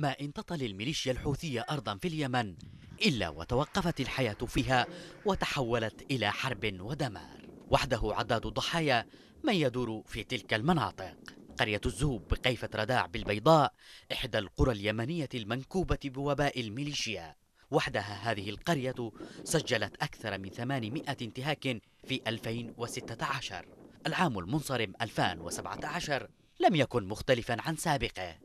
ما إن تطل الميليشيا الحوثية أرضا في اليمن إلا وتوقفت الحياة فيها وتحولت إلى حرب ودمار وحده عداد الضحايا من يدور في تلك المناطق قرية الزهوب بقيفة رداع بالبيضاء إحدى القرى اليمنية المنكوبة بوباء الميليشيا وحدها هذه القرية سجلت أكثر من 800 انتهاك في 2016 العام المنصرم 2017 لم يكن مختلفا عن سابقه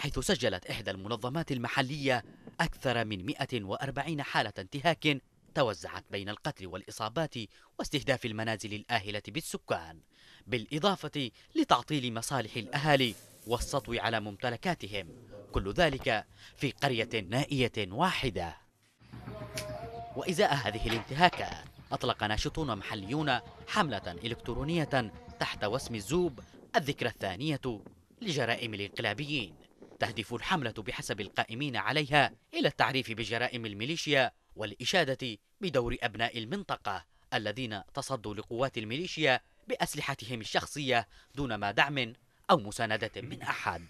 حيث سجلت إحدى المنظمات المحلية أكثر من 140 حالة انتهاك توزعت بين القتل والإصابات واستهداف المنازل الآهلة بالسكان بالإضافة لتعطيل مصالح الأهالي والسطو على ممتلكاتهم كل ذلك في قرية نائية واحدة وإزاء هذه الانتهاكات أطلق ناشطون محليون حملة إلكترونية تحت وسم الزوب الذكرى الثانية لجرائم الانقلابيين تهدف الحملة بحسب القائمين عليها إلى التعريف بجرائم الميليشيا والإشادة بدور أبناء المنطقة الذين تصدوا لقوات الميليشيا بأسلحتهم الشخصية دون ما دعم أو مساندة من أحد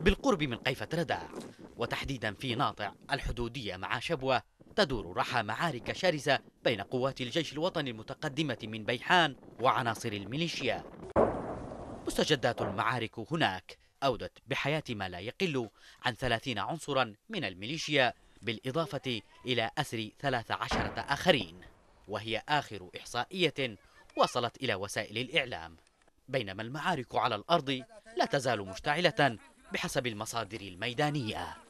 بالقرب من قيفة رداع وتحديدا في ناطع الحدودية مع شبوة تدور رحى معارك شرسة بين قوات الجيش الوطني المتقدمة من بيحان وعناصر الميليشيا مستجدات المعارك هناك أودت بحياة ما لا يقل عن ثلاثين عنصرا من الميليشيا بالإضافة إلى أسر ثلاث عشرة آخرين وهي آخر إحصائية وصلت إلى وسائل الإعلام بينما المعارك على الأرض لا تزال مشتعلة بحسب المصادر الميدانية